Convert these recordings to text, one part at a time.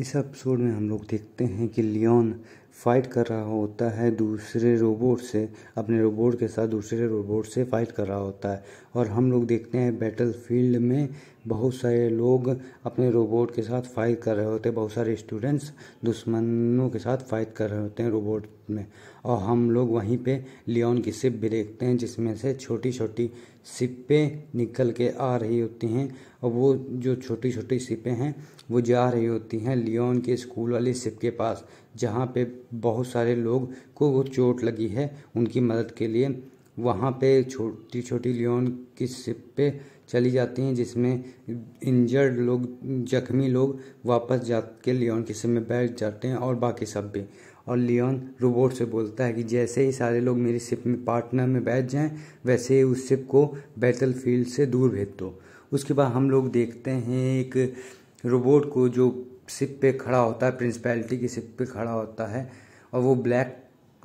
इस एपिसोड में हम लोग देखते हैं कि लियोन फाइट कर रहा होता है दूसरे रोबोट से अपने रोबोट के साथ दूसरे रोबोट से फाइट कर रहा होता है और हम लोग देखते हैं बैटल फील्ड में बहुत सारे लोग अपने रोबोट के साथ फाइट कर रहे होते हैं बहुत सारे स्टूडेंट्स दुश्मनों के साथ फाइट कर रहे होते हैं रोबोट में और हम लोग वहीं पे लियोन की सिप भी देखते हैं जिसमें से छोटी छोटी सिपें निकल के आ रही होती हैं और वो जो छोटी छोटी सिपें हैं वो जा रही होती हैं लियोन के स्कूल वाली सिप के पास जहाँ पे बहुत सारे लोग को वो चोट लगी है उनकी मदद के लिए वहाँ पे छोटी छोटी लियोन की सिप पे चली जाती हैं जिसमें इंजर्ड लोग जख्मी लोग वापस जा के लियोन की सिप में बैठ जाते हैं और बाकी सब भी और लियोन रोबोट से बोलता है कि जैसे ही सारे लोग मेरी सिप में पार्टनर में बैठ जाएं वैसे ही उस सिप को बैटल फील्ड से दूर भेज दो उसके बाद हम लोग देखते हैं एक रोबोट को जो सिप पे खड़ा होता है प्रिंसिपैलिटी की सिप पे खड़ा होता है और वो ब्लैक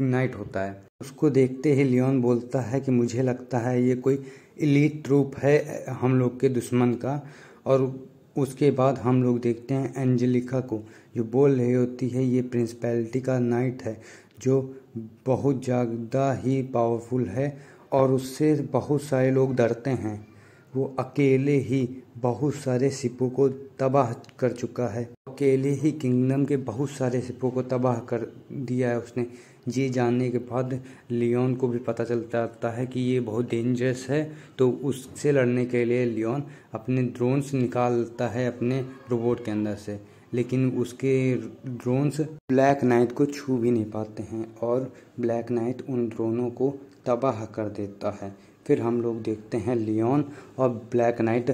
नाइट होता है उसको देखते ही लियोन बोलता है कि मुझे लगता है ये कोई इलीट ट्रूप है हम लोग के दुश्मन का और उसके बाद हम लोग देखते हैं एंजेलिका को जो बोल रही होती है ये प्रिंसिपैलिटी का नाइट है जो बहुत ज़्यादा ही पावरफुल है और उससे बहुत सारे लोग डरते हैं वो अकेले ही बहुत सारे सिपों को तबाह कर चुका है अकेले ही किंगडम के बहुत सारे सिपों को तबाह कर दिया है उसने ये जानने के बाद लियोन को भी पता चलता है कि ये बहुत डेंजरस है तो उससे लड़ने के लिए लियोन अपने ड्रोन्स निकालता है अपने रोबोट के अंदर से लेकिन उसके ड्रोन्स ब्लैक नाइट को छू भी नहीं पाते हैं और ब्लैक नाइट उन ड्रोनों को तबाह कर देता है फिर हम लोग देखते हैं लियोन और ब्लैक नाइट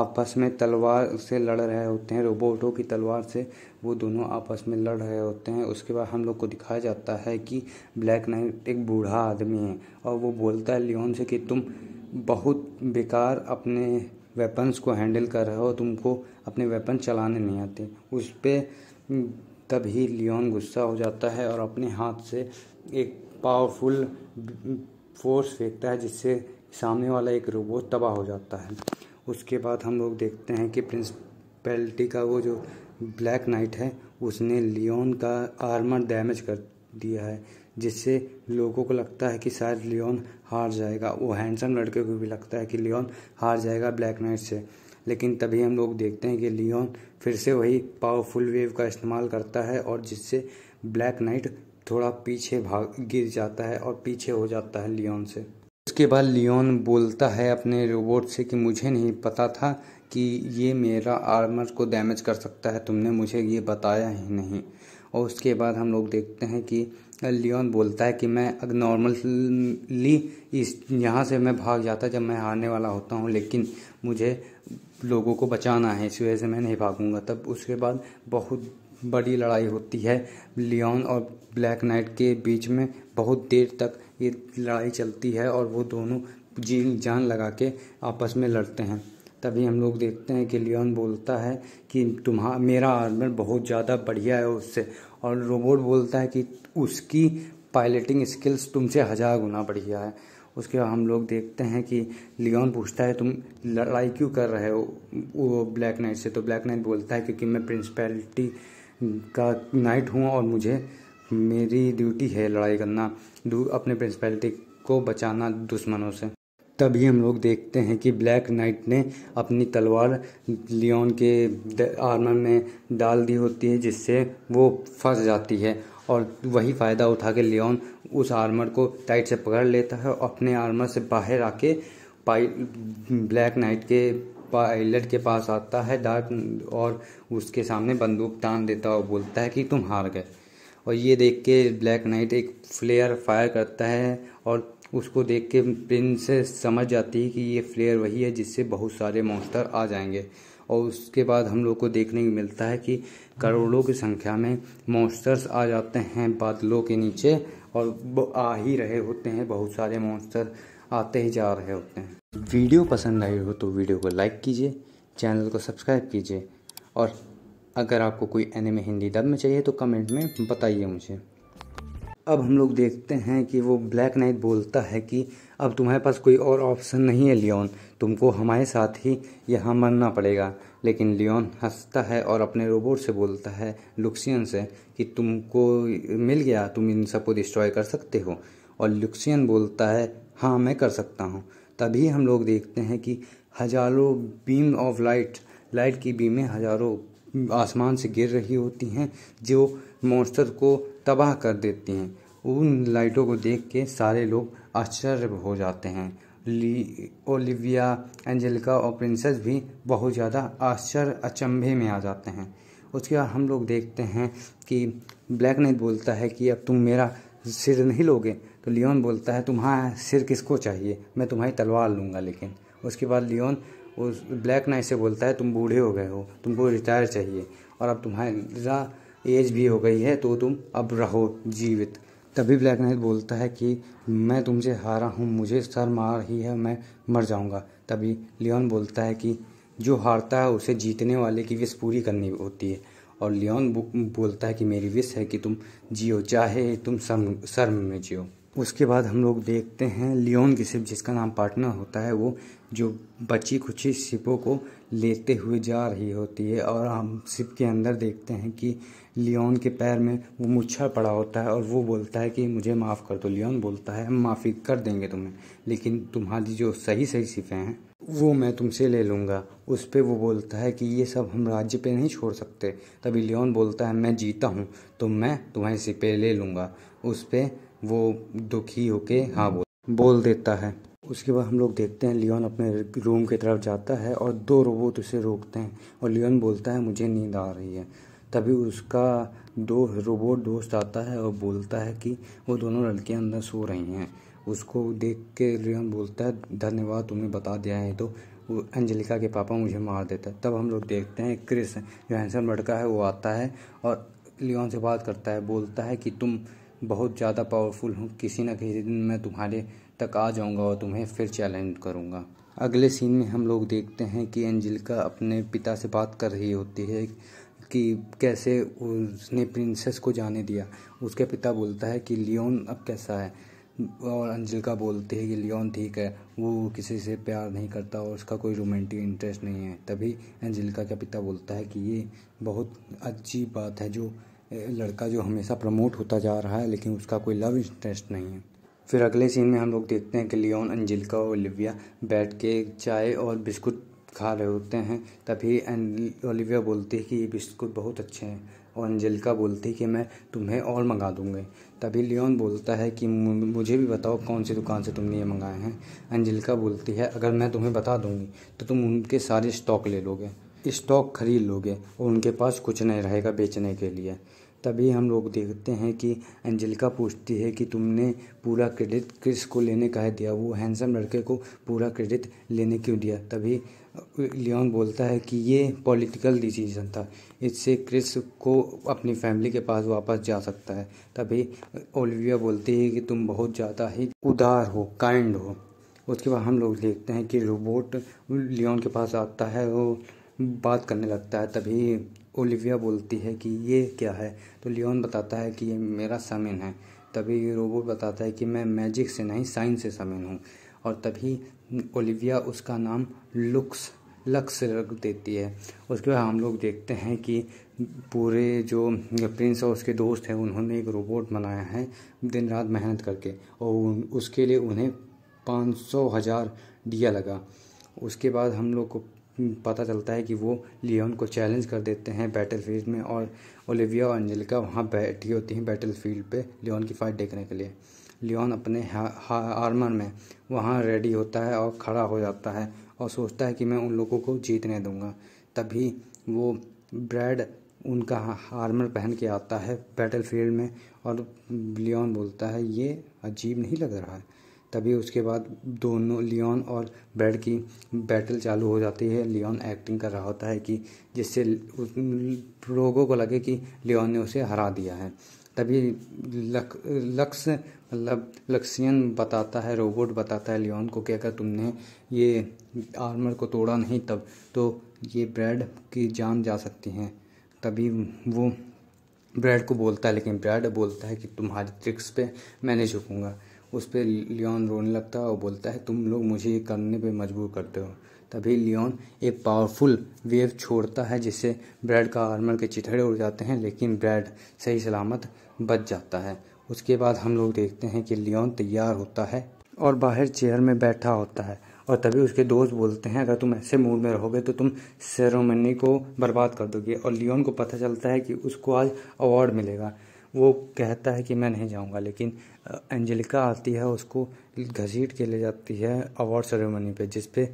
आपस में तलवार से लड़ रहे होते हैं रोबोटों की तलवार से वो दोनों आपस में लड़ रहे होते हैं उसके बाद हम लोग को दिखाया जाता है कि ब्लैक नाइट एक बूढ़ा आदमी है और वो बोलता है लियोन से कि तुम बहुत बेकार अपने वेपन्स को हैंडल कर रहे हो तुमको अपने वेपन चलाने नहीं आते उस पर तभी लियोन गुस्सा हो जाता है और अपने हाथ से एक पावरफुल फोर्स फेंकता है जिससे सामने वाला एक रोबोट तबाह हो जाता है उसके बाद हम लोग देखते हैं कि प्रिंसिपैलिटी का वो जो ब्लैक नाइट है उसने लियोन का आर्मर डैमेज कर दिया है जिससे लोगों को लगता है कि शायद लियोन हार जाएगा वो हैंडसम लड़के को भी लगता है कि लियोन हार जाएगा ब्लैक नाइट से लेकिन तभी हम लोग देखते हैं कि लियोन फिर से वही पावरफुल वेव का इस्तेमाल करता है और जिससे ब्लैक नाइट थोड़ा पीछे भाग गिर जाता है और पीछे हो जाता है लियोन से उसके बाद लियोन बोलता है अपने रोबोट से कि मुझे नहीं पता था कि ये मेरा आर्मर को डैमेज कर सकता है तुमने मुझे ये बताया ही नहीं और उसके बाद हम लोग देखते हैं कि लियोन बोलता है कि मैं नॉर्मली इस यहाँ से मैं भाग जाता जब मैं हारने वाला होता हूँ लेकिन मुझे लोगों को बचाना है इस वजह से मैं नहीं भागूंगा तब उसके बाद बहुत बड़ी लड़ाई होती है लियोन और ब्लैक नाइट के बीच में बहुत देर तक ये लड़ाई चलती है और वो दोनों जी जान लगा के आपस में लड़ते हैं तभी हम लोग देखते हैं कि लियोन बोलता है कि तुम्हारा मेरा आर्मर बहुत ज़्यादा बढ़िया है उससे और रोबोट बोलता है कि उसकी पायलटिंग स्किल्स तुमसे हज़ार गुना बढ़िया है उसके बाद हम लोग देखते हैं कि लियोन पूछता है तुम लड़ाई क्यों कर रहे हो वो ब्लैक नाइट से तो ब्लैक नाइट बोलता है क्योंकि मैं प्रिंसिपैलिटी का नाइट हूँ और मुझे मेरी ड्यूटी है लड़ाई करना अपने प्रिंसिपैलिटी को बचाना दुश्मनों से तभी हम लोग देखते हैं कि ब्लैक नाइट ने अपनी तलवार लियोन के आर्मर में डाल दी होती है जिससे वो फंस जाती है और वही फ़ायदा उठा के लियोन उस आर्मर को टाइट से पकड़ लेता है और अपने आर्मर से बाहर आके पाई ब्लैक नाइट के पायलट के पास आता है डार्क और उसके सामने बंदूक टान देता और बोलता है कि तुम हार गए और ये देख के ब्लैक नाइट एक फ्लेयर फायर करता है और उसको देख के प्रिंस समझ जाती है कि ये फ्लेयर वही है जिससे बहुत सारे मॉन्स्टर आ जाएंगे और उसके बाद हम लोग को देखने को मिलता है कि करोड़ों की संख्या में मॉन्स्टर्स आ जाते हैं बादलों के नीचे और आ ही रहे होते हैं बहुत सारे मॉन्स्टर आते ही जा रहे होते हैं वीडियो पसंद आई हो तो वीडियो को लाइक कीजिए चैनल को सब्सक्राइब कीजिए और अगर आपको कोई एनिमे हिंदी दब में चाहिए तो कमेंट में बताइए मुझे अब हम लोग देखते हैं कि वो ब्लैक नाइट बोलता है कि अब तुम्हारे पास कोई और ऑप्शन नहीं है लियोन तुमको हमारे साथ ही यहाँ मरना पड़ेगा लेकिन लियोन हंसता है और अपने रोबोट से बोलता है लुक्सियन से कि तुमको मिल गया तुम इन सबको डिस्ट्रॉय कर सकते हो और लुक्सियन बोलता है हाँ मैं कर सकता हूँ तभी हम लोग देखते हैं कि हजारों बीम ऑफ लाइट लाइट की बीमें हजारों आसमान से गिर रही होती हैं जो मॉन्स्टर को तबाह कर देती हैं उन लाइटों को देख के सारे लोग आश्चर्य हो जाते हैं ली ओलिविया एंजेलिका और प्रिंसेस भी बहुत ज़्यादा आश्चर्य अचंभे में आ जाते हैं उसके बाद हम लोग देखते हैं कि ब्लैक नाइट बोलता है कि अब तुम मेरा सिर नहीं लोगे तो लियोन बोलता है तुम्हारा सिर किसको चाहिए मैं तुम्हारी तलवार लूँगा लेकिन उसके बाद लियोन उस ब्लैक नाइट से बोलता है तुम बूढ़े हो गए हो तुमको रिटायर चाहिए और अब तुम्हारा एज भी हो गई है तो तुम अब रहो जीवित तभी ब्लैक नाइट बोलता है कि मैं तुमसे हारा हूँ मुझे सर मार रही है मैं मर जाऊँगा तभी लियोन बोलता है कि जो हारता है उसे जीतने वाले की विश पूरी करनी होती है और लियोन बोलता है कि मेरी विश है कि तुम जियो चाहे तुम शर्म शर्म में जियो उसके बाद हम लोग देखते हैं लियोन की सिप जिसका नाम पार्टनर होता है वो जो बची खुची सिपों को लेते हुए जा रही होती है और हम सिप के अंदर देखते हैं कि लियोन के पैर में वो मुच्छा पड़ा होता है और वो बोलता है कि मुझे माफ़ कर दो लियोन बोलता है हम माफ़ी कर देंगे तुम्हें लेकिन तुम्हारी जो सही सही सिफें हैं वो मैं तुमसे ले लूँगा उस पर वो बोलता है कि ये सब हम राज्य पे नहीं छोड़ सकते तभी लियोन बोलता है मैं जीता हूँ तो मैं तुम्हारी सिपे ले लूँगा उस पर वो दुखी होके हाँ बोल बोल देता है उसके बाद हम लोग देखते हैं लियोन अपने रूम की तरफ जाता है और दो रोबोट उसे रोकते हैं और लियोन बोलता है मुझे नींद आ रही है तभी उसका दो रोबोट दोस्त आता है और बोलता है कि वो दोनों लड़कियां अंदर सो रही हैं उसको देख के लियोन बोलता है धन्यवाद तुमने बता दिया है तो अंजलिका के पापा मुझे मार देता है तब हम लोग देखते हैं क्रिस जो हैंसम लड़का है वो आता है और लियोन से बात करता है बोलता है कि तुम बहुत ज़्यादा पावरफुल हूँ किसी न किसी दिन मैं तुम्हारे तक आ जाऊँगा और तुम्हें फिर चैलेंज करूँगा अगले सीन में हम लोग देखते हैं कि अंजलिका अपने पिता से बात कर रही होती है कि कैसे उसने प्रिंसेस को जाने दिया उसके पिता बोलता है कि लियोन अब कैसा है और अंजलिका बोलती है कि लियोन ठीक है वो किसी से प्यार नहीं करता और उसका कोई रोमांटिक इंटरेस्ट नहीं है तभी अंजलिका का पिता बोलता है कि ये बहुत अच्छी बात है जो लड़का जो हमेशा प्रमोट होता जा रहा है लेकिन उसका कोई लव इंटरेस्ट नहीं है फिर अगले सीन में हम लोग देखते हैं कि लियोन अंजिल्का और ओलिविया बैठ के चाय और बिस्कुट खा रहे होते हैं तभी ओलिविया बोलती है कि ये बिस्कुट बहुत अच्छे हैं और अंजलिका बोलती है कि मैं तुम्हें और मंगा दूँगी तभी लियोन बोलता है कि मुझे भी बताओ कौन सी दुकान से तुमने ये मंगाए हैं अंजलिका बोलती है अगर मैं तुम्हें बता दूँगी तो तुम उनके सारे स्टॉक ले लोगे स्टॉक खरीद लोगे और उनके पास कुछ नहीं रहेगा बेचने के लिए तभी हम लोग देखते हैं कि अंजलिका पूछती है कि तुमने पूरा क्रेडिट क्रिस को लेने काहे दिया वो हैंडसम लड़के को पूरा क्रेडिट लेने क्यों दिया तभी लियोन बोलता है कि ये पॉलिटिकल डिसीजन था इससे क्रिस को अपनी फैमिली के पास वापस जा सकता है तभी ओलिविया बोलती है कि तुम बहुत ज़्यादा ही उदार हो काइंड हो उसके बाद हम लोग देखते हैं कि रोबोट लियोन के पास आता है वो बात करने लगता है तभी ओलिविया बोलती है कि ये क्या है तो लियोन बताता है कि ये मेरा समिन है तभी ये रोबोट बताता है कि मैं मैजिक से नहीं साइंस से समिन हूँ और तभी ओलिविया उसका नाम लुक्स लक्स रख देती है उसके बाद हम लोग देखते हैं कि पूरे जो प्रिंस और उसके दोस्त हैं उन्होंने एक रोबोट बनाया है दिन रात मेहनत करके और उसके लिए उन्हें पाँच सौ हज़ार दिया लगा उसके बाद हम लोग को हम्म, पता चलता है कि वो लियोन को चैलेंज कर देते हैं बैटल फील्ड में और ओलिविया और अंजलिका वहाँ बैठी होती हैं बैटल फील्ड पर लियोन की फाइट देखने के लिए लियोन अपने आर्मर में वहाँ रेडी होता है और खड़ा हो जाता है और सोचता है कि मैं उन लोगों को जीतने दूंगा तभी वो ब्रैड उनका आर्मर पहन के आता है बैटल फील्ड में और लियोन बोलता है ये अजीब नहीं लग रहा है तभी उसके बाद दोनों लियोन और ब्रेड की बैटल चालू हो जाती है लियोन एक्टिंग कर रहा होता है कि जिससे लोगों को लगे कि लियोन ने उसे हरा दिया है तभी लक लक्स मतलब लक्सियन बताता है रोबोट बताता है लियोन को कि अगर तुमने ये आर्मर को तोड़ा नहीं तब तो ये ब्रैड की जान जा सकती हैं तभी वो ब्रैड को बोलता है लेकिन ब्रैड बोलता है कि तुम्हारी ट्रिक्स पे मैं नहीं झुकूँगा उस पर लियोन रोने लगता है और बोलता है तुम लोग मुझे ये करने पर मजबूर करते हो तभी लियोन एक पावरफुल वेव छोड़ता है जिससे ब्रेड का आर्मर के चिथड़े उड़ जाते हैं लेकिन ब्रेड सही सलामत बच जाता है उसके बाद हम लोग देखते हैं कि लियोन तैयार होता है और बाहर चेयर में बैठा होता है और तभी उसके दोस्त बोलते हैं अगर तुम ऐसे मूड में रहोगे तो तुम सेरोमनी को बर्बाद कर दोगे और लियोन को पता चलता है कि उसको आज अवार्ड मिलेगा वो कहता है कि मैं नहीं जाऊंगा लेकिन एंजेलिका आती है उसको घसीट के ले जाती है अवार्ड सेरेमनी पे जिस पे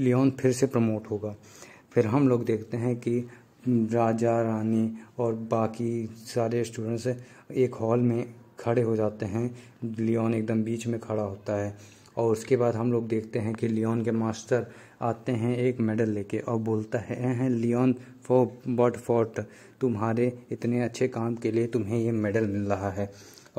लियोन फिर से प्रमोट होगा फिर हम लोग देखते हैं कि राजा रानी और बाकी सारे स्टूडेंट्स एक हॉल में खड़े हो जाते हैं लियोन एकदम बीच में खड़ा होता है और उसके बाद हम लोग देखते हैं कि लियोन के मास्टर आते हैं एक मेडल लेके और बोलता है लियोन फो बट फोर्ट तुम्हारे इतने अच्छे काम के लिए तुम्हें ये मेडल मिल रहा है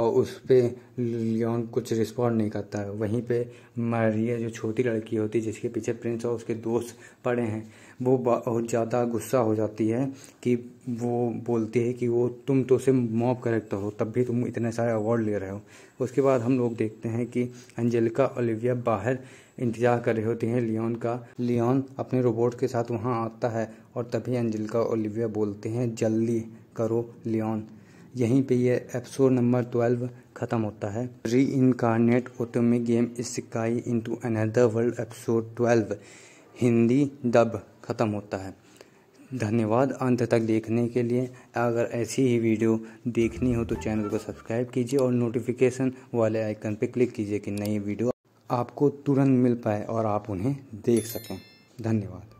और उस पर लियोन कुछ रिस्पॉन्ड नहीं करता वहीं पे मारिया जो छोटी लड़की होती है जिसके पीछे प्रिंस और उसके दोस्त पड़े हैं वो बहुत ज़्यादा गुस्सा हो जाती है कि वो बोलती है कि वो तुम तो उसे मॉब करेक्टर हो तब भी तुम इतने सारे अवार्ड ले रहे हो उसके बाद हम लोग देखते हैं कि अंजलिका ओलिविया बाहर इंतजार कर रही होती हैं लियोन का लियोन अपने रोबोट के साथ वहाँ आता है और तभी अंजलिका ओलिविया बोलते हैं जल्दी करो लियोन यहीं पे ये एपिसोड नंबर ट्वेल्व ख़त्म होता है री इनकारनेट ओटोमिक गेम इस सिकाई into another world episode twelve Hindi dub ख़त्म होता है धन्यवाद अंत तक देखने के लिए अगर ऐसी ही वीडियो देखनी हो तो चैनल को सब्सक्राइब कीजिए और नोटिफिकेशन वाले आइकन पर क्लिक कीजिए कि नई वीडियो आपको तुरंत मिल पाए और आप उन्हें देख सकें धन्यवाद